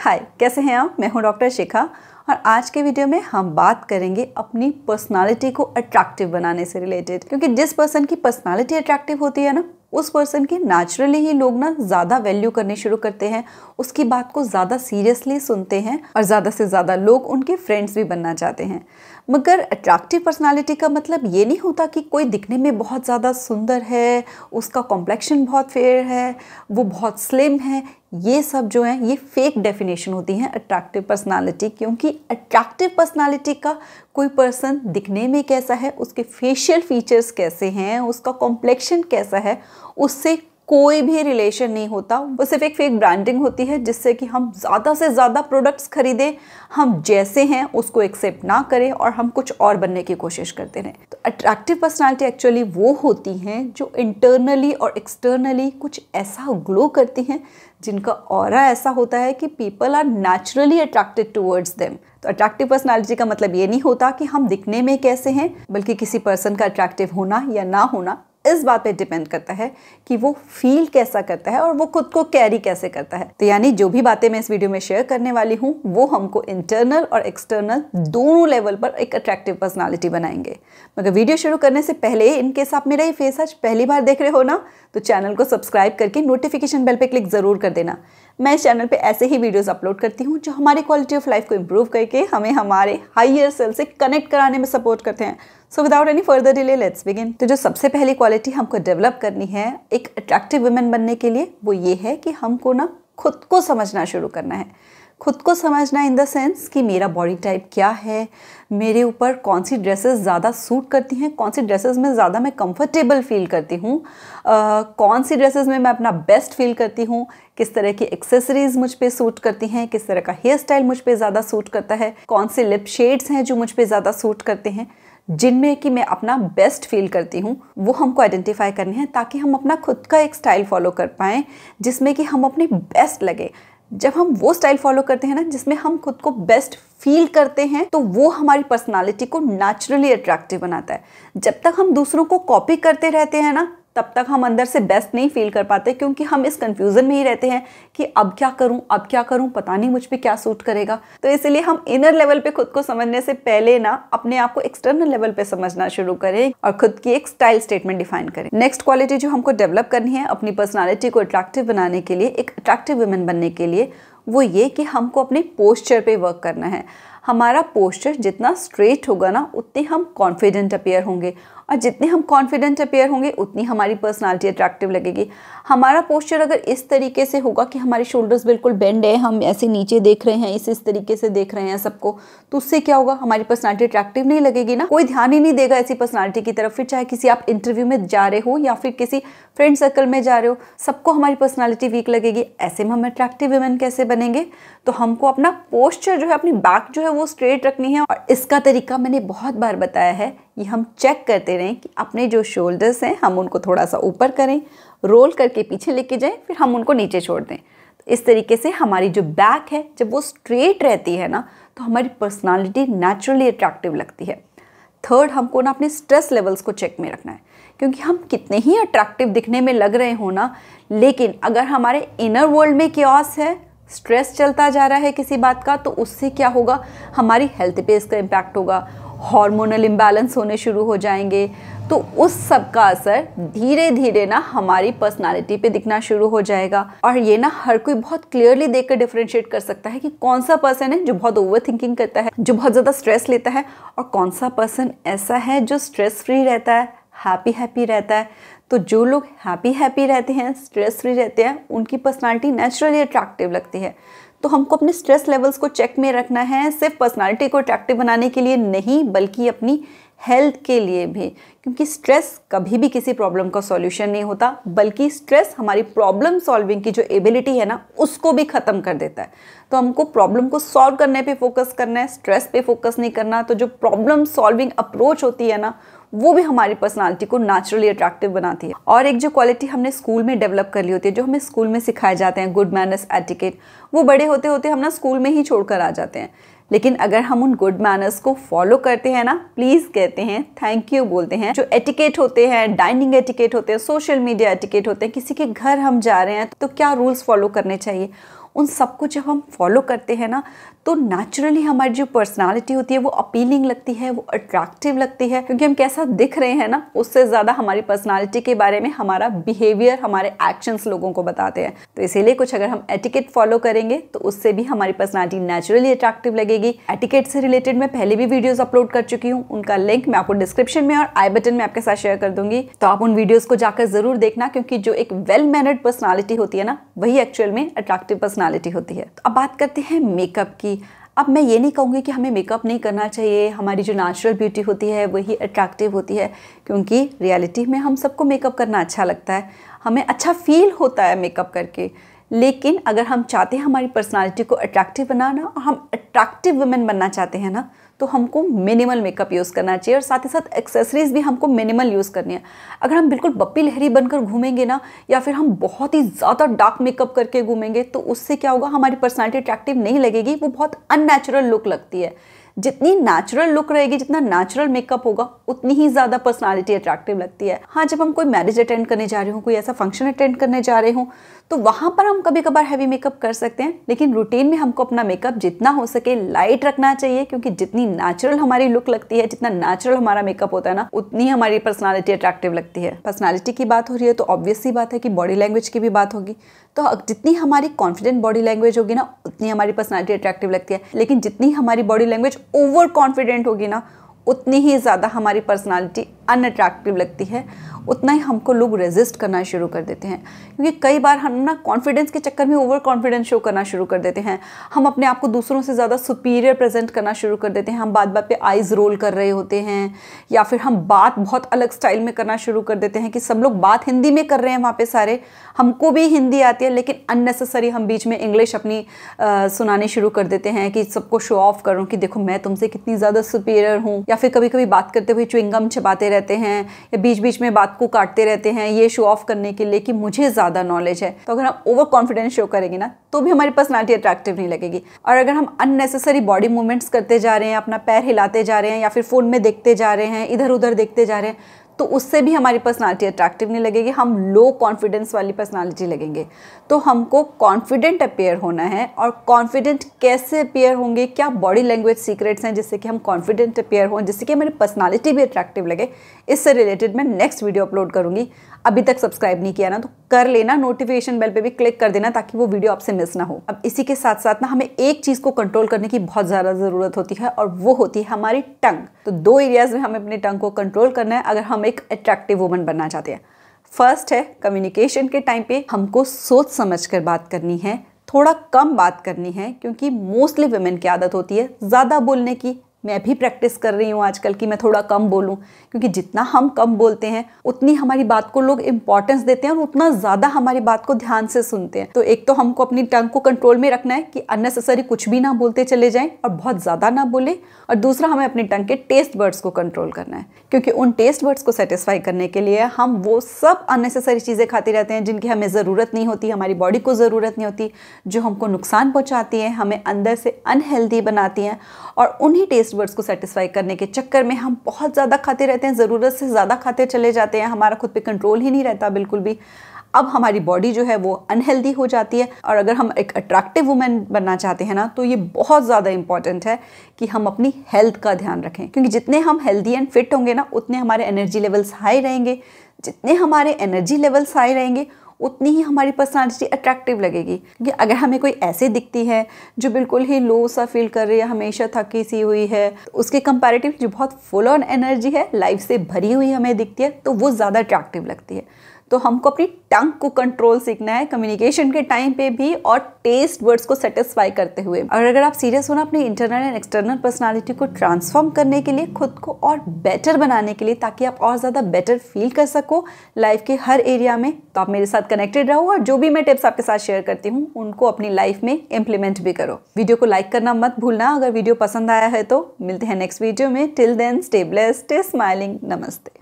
हाय कैसे हैं आप मैं हूं डॉक्टर शेखा और आज के वीडियो में हम बात करेंगे अपनी पर्सनालिटी को अट्रैक्टिव बनाने से रिलेटेड क्योंकि जिस पर्सन की पर्सनालिटी अट्रैक्टिव होती है ना उस पर्सन की नेचुरली ही लोग ना ज़्यादा वैल्यू करने शुरू करते हैं उसकी बात को ज़्यादा सीरियसली सुनते हैं और ज़्यादा से ज़्यादा लोग उनके फ्रेंड्स भी बनना चाहते हैं मगर अट्रैक्टिव पर्सनालिटी का मतलब ये नहीं होता कि कोई दिखने में बहुत ज़्यादा सुंदर है उसका कॉम्प्लेक्शन बहुत फेयर है वो बहुत स्लिम है ये सब जो है ये फेक डेफिनेशन होती है अट्रैक्टिव पर्सनालिटी क्योंकि अट्रैक्टिव पर्सनालिटी का कोई पर्सन दिखने में कैसा है उसके फेशियल फीचर्स कैसे हैं उसका कॉम्प्लेक्शन कैसा है उससे कोई भी रिलेशन नहीं होता वो सिर्फ एक फेक ब्रांडिंग होती है जिससे कि हम ज़्यादा से ज़्यादा प्रोडक्ट्स खरीदें हम जैसे हैं उसको एक्सेप्ट ना करें और हम कुछ और बनने की कोशिश करते रहें तो अट्रैक्टिव पर्सनालिटी एक्चुअली वो होती हैं जो इंटरनली और एक्सटर्नली कुछ ऐसा ग्लो करती हैं जिनका और ऐसा होता है कि people are naturally attracted towards them तो अट्रैक्टिव पर्सनैलिटी का मतलब ये नहीं होता कि हम दिखने में कैसे हैं बल्कि किसी पर्सन का अट्रैक्टिव होना या ना होना इस बात पे डिपेंड करता है कि वो फील कैसा करता है और वो खुद को कैरी कैसे करता है तो यानी जो भी बातें मैं इस वीडियो में शेयर करने वाली हूँ वो हमको इंटरनल और एक्सटर्नल दोनों लेवल पर एक अट्रैक्टिव पर्सनैलिटी बनाएंगे मगर वीडियो शुरू करने से पहले इनकेस आप मेरा ये फेस आज पहली बार देख रहे हो ना तो चैनल को सब्सक्राइब करके नोटिफिकेशन बेल पर क्लिक ज़रूर कर देना मैं इस चैनल पे ऐसे ही वीडियोस अपलोड करती हूँ जो हमारी क्वालिटी ऑफ लाइफ को इम्प्रूव करके हमें हमारे हाइयर सेल से कनेक्ट कराने में सपोर्ट करते हैं so without any further delay let's begin तो जो सबसे पहली क्वालिटी हमको डेवलप करनी है एक अट्रैक्टिव वुमेन बनने के लिए वो ये है कि हमको ना खुद को समझना शुरू करना है खुद को समझना इन द सेंस कि मेरा बॉडी टाइप क्या है मेरे ऊपर कौन सी ड्रेसेस ज़्यादा सूट करती हैं कौन सी ड्रेसेस में ज़्यादा मैं कंफर्टेबल फील करती हूँ कौन सी ड्रेसेस में मैं अपना बेस्ट फील करती हूँ किस तरह की एक्सेसरीज मुझ पे सूट करती हैं किस तरह का हेयर स्टाइल मुझ पे ज़्यादा सूट करता है कौन से लिप शेड्स हैं जो मुझ पर ज़्यादा सूट करते हैं जिनमें कि मैं अपना बेस्ट फील करती हूँ वो हमको आइडेंटिफाई करने हैं ताकि हम अपना खुद का एक स्टाइल फॉलो कर पाएँ जिसमें कि हम अपने बेस्ट लगे जब हम वो स्टाइल फॉलो करते हैं ना जिसमें हम खुद को बेस्ट फील करते हैं तो वो हमारी पर्सनालिटी को नेचुरली अट्रैक्टिव बनाता है जब तक हम दूसरों को कॉपी करते रहते हैं ना तब तक हम अंदर से बेस्ट नहीं फील कर पाते क्योंकि हम इस कंफ्यूजन में ही रहते हैं कि अब क्या करूं अब क्या करूं पता नहीं मुझ पर क्या सूट करेगा तो इसलिए हम इनर लेवल पे खुद को समझने से पहले ना अपने आप को एक्सटर्नल लेवल पे समझना शुरू करें और खुद की एक स्टाइल स्टेटमेंट डिफाइन करें नेक्स्ट क्वालिटी जो हमको डेवलप करनी है अपनी पर्सनैलिटी को अट्रैक्टिव बनाने के लिए एक अट्रैक्टिव वुमेन बनने के लिए वो ये कि हमको अपने पोस्चर पे वर्क करना है हमारा पोस्चर जितना स्ट्रेट होगा ना उतने हम कॉन्फिडेंट अपेयर होंगे और जितने हम कॉन्फिडेंट अपेयर होंगे उतनी हमारी पर्सनालिटी अट्रैक्टिव लगेगी हमारा पोस्चर अगर इस तरीके से होगा कि हमारे शोल्डर्स बिल्कुल बेंड है हम ऐसे नीचे देख रहे हैं इस इस तरीके से देख रहे हैं सबको तो उससे क्या होगा हमारी पर्सनालिटी अट्रैक्टिव नहीं लगेगी ना कोई ध्यान ही नहीं देगा ऐसी पर्सनैलिटी की तरफ फिर चाहे किसी आप इंटरव्यू में जा रहे हो या फिर किसी फ्रेंड सर्कल में जा रहे हो सबको हमारी पर्सनैलिटी वीक लगेगी ऐसे में हम अट्रैक्टिव वुमेन कैसे बनेंगे तो हमको अपना पोस्चर जो है अपनी बैक जो है वो स्ट्रेट रखनी है और इसका तरीका मैंने बहुत बार बताया है ये हम चेक करते रहें कि अपने जो शोल्डर्स हैं हम उनको थोड़ा सा ऊपर करें रोल करके पीछे लेके जाएं फिर हम उनको नीचे छोड़ दें तो इस तरीके से हमारी जो बैक है जब वो स्ट्रेट रहती है ना तो हमारी पर्सनालिटी नेचुरली अट्रैक्टिव लगती है थर्ड हमको ना अपने स्ट्रेस लेवल्स को चेक में रखना है क्योंकि हम कितने ही अट्रैक्टिव दिखने में लग रहे हो ना लेकिन अगर हमारे इनर वर्ल्ड में क्योस है स्ट्रेस चलता जा रहा है किसी बात का तो उससे क्या होगा हमारी हेल्थ पे इसका इम्पैक्ट होगा हार्मोनल इम्बैलेंस होने शुरू हो जाएंगे तो उस सब का असर धीरे धीरे ना हमारी पर्सनालिटी पे दिखना शुरू हो जाएगा और ये ना हर कोई बहुत क्लियरली देख कर डिफ्रेंशिएट कर सकता है कि कौन सा पर्सन है जो बहुत ओवर थिंकिंग करता है जो बहुत ज़्यादा स्ट्रेस लेता है और कौन सा पर्सन ऐसा है जो स्ट्रेस फ्री रहता है हैप्पी हैप्पी रहता है तो जो लोग हैप्पी हैप्पी रहते हैं स्ट्रेस फ्री रहते हैं उनकी पर्सनैलिटी नेचुरली अट्रैक्टिव लगती है तो हमको अपने स्ट्रेस लेवल्स को चेक में रखना है सिर्फ पर्सनालिटी को अट्रैक्टिव बनाने के लिए नहीं बल्कि अपनी हेल्थ के लिए भी क्योंकि स्ट्रेस कभी भी किसी प्रॉब्लम का सॉल्यूशन नहीं होता बल्कि स्ट्रेस हमारी प्रॉब्लम सॉल्विंग की जो एबिलिटी है ना उसको भी ख़त्म कर देता है तो हमको प्रॉब्लम को सॉल्व करने पे फोकस करना है स्ट्रेस पे फोकस नहीं करना तो जो प्रॉब्लम सॉल्विंग अप्रोच होती है ना वो भी हमारी पर्सनालिटी को नेचुरली अट्रैक्टिव बनाती है और एक जो क्वालिटी हमने स्कूल में डेवलप कर ली होती है जो हमें स्कूल में सिखाए जाते हैं गुड मैनर्स एटिकेट वो बड़े होते होते हम ना स्कूल में ही छोड़कर आ जाते हैं लेकिन अगर हम उन गुड मैनर्स को फॉलो करते हैं ना प्लीज़ कहते हैं थैंक यू बोलते हैं जो एटिकेट होते हैं डाइनिंग एटिकेट होते हैं सोशल मीडिया एटिकेट होते हैं किसी के घर हम जा रहे हैं तो क्या रूल्स फॉलो करने चाहिए उन सबको जब हम फॉलो करते हैं ना तो नेचुरली हमारी जो पर्सनालिटी होती है वो अपीलिंग लगती है वो अट्रैक्टिव लगती है क्योंकि हम कैसा दिख रहे हैं ना उससे ज़्यादा हमारी पर्सनालिटी के बारे में हमारा बिहेवियर हमारे एक्शंस लोगों को बताते हैं तो इसीलिए कुछ अगर हम एटिकेट फॉलो करेंगे तो उससे भी हमारी पर्सनैलिटी नेचुरली अट्रैक्टिव लगेगी एटिकेट से रिलेटेड मैं पहले भी वीडियोज अपलोड कर चुकी हूँ उनका लिंक मैं आपको डिस्क्रिप्शन में और आई बटन में आपके साथ शेयर कर दूंगी तो आप उन वीडियोज को जाकर जरूर देखना क्योंकि जो एक वेल मैनर्ड पर्सनैलिटी होती है ना वही एक्चुअल में अट्रैक्टिव पर्सनैलिटी होती है तो अब बात करते हैं मेकअप की अब मैं ये नहीं कहूँगी कि हमें मेकअप नहीं करना चाहिए हमारी जो नेचुरल ब्यूटी होती है वही अट्रैक्टिव होती है क्योंकि रियलिटी में हम सबको मेकअप करना अच्छा लगता है हमें अच्छा फील होता है मेकअप करके लेकिन अगर हम चाहते हैं हमारी पर्सनालिटी को अट्रैक्टिव बनाना और हम अट्रैक्टिव वुमेन बनना चाहते हैं ना तो हमको मिनिमल मेकअप यूज़ करना चाहिए और साथ ही साथ एक्सेसरीज़ भी हमको मिनिमल यूज़ करनी है अगर हम बिल्कुल बप्पी लहरी बनकर घूमेंगे ना या फिर हम बहुत ही ज़्यादा डार्क मेकअप करके घूमेंगे तो उससे क्या होगा हमारी पर्सनैलिटी अट्रैक्टिव नहीं लगेगी वो बहुत अननेचुरल लुक लगती है जितनी नेचुरल लुक रहेगी जितना नेचुरल मेकअप होगा उतनी ही ज़्यादा पर्सनालिटी अट्रैक्टिव लगती है हाँ जब हम कोई मैरिज अटेंड करने जा रहे हो कोई ऐसा फंक्शन अटेंड करने जा रहे हो तो वहां पर हम कभी कभार हैवी मेकअप कर सकते हैं लेकिन रूटीन में हमको अपना मेकअप जितना हो सके लाइट रखना चाहिए क्योंकि जितनी नेचुरल हमारी लुक लगती है जितना नेचुरल हमारा मेकअप होता है ना उतनी हमारी पर्सनैलिटी अट्रैक्टिव लगती है पर्सनैलिटी की बात हो रही है तो ऑब्वियस बात है कि बॉडी लैंग्वेज की भी बात होगी तो जितनी हमारी कॉन्फिडेंट बॉडी लैंग्वेज होगी ना उतनी हमारी पर्सनैलिटी अट्रैक्टिव लगती है लेकिन जितनी हमारी बॉडी लैंग्वेज ओवर कॉन्फिडेंट होगी ना उतनी ही ज़्यादा हमारी पर्सनालिटी अनअट्रैक्टिव लगती है उतना ही हमको लोग रेजिस्ट करना शुरू कर देते हैं क्योंकि कई बार हम ना कॉन्फिडेंस के चक्कर में ओवर कॉन्फिडेंस शो करना शुरू कर देते हैं हम अपने आप को दूसरों से ज़्यादा सुपीरियर प्रेजेंट करना शुरू कर देते हैं हम बात बात पे आइज़ रोल कर रहे होते हैं या फिर हम बात बहुत अलग स्टाइल में करना शुरू कर देते हैं कि सब लोग बात हिंदी में कर रहे हैं वहाँ पर सारे हमको भी हिंदी आती है लेकिन अननेसेसरी हम बीच में इंग्लिश अपनी सुनाने शुरू कर देते हैं कि सबको शो ऑफ करूँ कि देखो मैं तुमसे कितनी ज़्यादा सुपीरियर हूँ या फिर कभी कभी बात करते हुए चुइंगम छपाते रहते रहते हैं या बीच बीच में बात को काटते रहते हैं ये शो ऑफ करने के लिए कि मुझे ज़्यादा नॉलेज है तो अगर हम ओवर कॉन्फिडेंस शो करेंगे ना तो भी हमारी पर्सनैलिटी अट्रैक्टिव नहीं लगेगी और अगर हम अननेसेसरी बॉडी मूवमेंट्स करते जा रहे हैं अपना पैर हिलाते जा रहे हैं या फिर फ़ोन में देखते जा रहे हैं इधर उधर देखते जा रहे हैं तो उससे भी हमारी पर्सनालिटी अट्रैक्टिव नहीं लगेगी हम लो कॉन्फिडेंस वाली पर्सनालिटी लगेंगे तो हमको कॉन्फिडेंट अपेयर होना है और कॉन्फिडेंट कैसे अपेयर होंगे क्या बॉडी लैंग्वेज सीक्रेट्स हैं जिससे कि हम कॉन्फिडेंट अपेयर हों जिससे कि हमारी पर्सनालिटी भी अट्रैक्टिव लगे इससे रिलेटेड मैं नेक्स्ट वीडियो अपलोड करूँगी अभी तक सब्सक्राइब नहीं किया ना तो कर लेना नोटिफिकेशन बेल पे भी क्लिक कर देना ताकि वो वीडियो आपसे मिस ना हो अब इसी के साथ साथ ना हमें एक चीज़ को कंट्रोल करने की बहुत ज़्यादा ज़रूरत होती है और वो होती है हमारी टंग तो दो एरियाज़ में हमें अपने टंग को कंट्रोल करना है अगर हम एक अट्रैक्टिव वुमन बनना चाहते हैं फर्स्ट है कम्युनिकेशन के टाइम पे हमको सोच समझ कर बात करनी है थोड़ा कम बात करनी है क्योंकि मोस्टली वुमेन की आदत होती है ज़्यादा बोलने की मैं भी प्रैक्टिस कर रही हूँ आजकल कि मैं थोड़ा कम बोलूँ क्योंकि जितना हम कम बोलते हैं उतनी हमारी बात को लोग इंपॉर्टेंस देते हैं और उतना ज़्यादा हमारी बात को ध्यान से सुनते हैं तो एक तो हमको अपनी टंग को कंट्रोल में रखना है कि अननेसेसरी कुछ भी ना बोलते चले जाएँ और बहुत ज़्यादा ना बोले और दूसरा हमें अपनी टंग के टेस्ट बर्ड्स को कंट्रोल करना है क्योंकि उन टेस्ट बर्ड्स को सेटिस्फाई करने के लिए हम वो सब अननेसेसरी चीज़ें खाते रहते हैं जिनकी हमें ज़रूरत नहीं होती हमारी बॉडी को ज़रूरत नहीं होती जो हमको नुकसान पहुँचाती हैं हमें अंदर से अनहेल्दी बनाती हैं और उन्हीं टेस्ट टेस्ट बर्ड्स को सेटिस्फाई करने के चक्कर में हम बहुत ज़्यादा खाते रहते हैं ज़रूरत से ज़्यादा खाते चले जाते हैं हमारा खुद पे कंट्रोल ही नहीं रहता बिल्कुल भी अब हमारी बॉडी जो है वो अनहेल्दी हो जाती है और अगर हम एक अट्रैक्टिव वुमेन बनना चाहते हैं ना तो ये बहुत ज़्यादा इंपॉर्टेंट है कि हम अपनी हेल्थ का ध्यान रखें क्योंकि जितने हम हेल्दी एंड फिट होंगे ना उतने हमारे एनर्जी लेवल्स हाई रहेंगे जितने हमारे एनर्जी लेवल्स हाई रहेंगे उतनी ही हमारी पर्सनालिटी अट्रैक्टिव लगेगी क्योंकि अगर हमें कोई ऐसे दिखती है जो बिल्कुल ही लो सा फील कर रही है हमेशा थकी सी हुई है उसके कंपैरेटिव जो बहुत फुल ऑन एनर्जी है लाइफ से भरी हुई हमें दिखती है तो वो ज़्यादा अट्रैक्टिव लगती है तो हमको अपनी टंग को कंट्रोल सीखना है कम्युनिकेशन के टाइम पे भी और टेस्ट वर्ड्स को सेटिस्फाई करते हुए और अगर आप सीरियस होना अपने इंटरनल एंड एक्सटर्नल पर्सनालिटी को ट्रांसफॉर्म करने के लिए खुद को और बेटर बनाने के लिए ताकि आप और ज़्यादा बेटर फील कर सको लाइफ के हर एरिया में तो आप मेरे साथ कनेक्टेड रहो और जो भी मैं टिप्स आपके साथ शेयर करती हूँ उनको अपनी लाइफ में इम्प्लीमेंट भी करो वीडियो को लाइक करना मत भूलना अगर वीडियो पसंद आया है तो मिलते हैं नेक्स्ट वीडियो में till then stay blessed stay smiling नमस्ते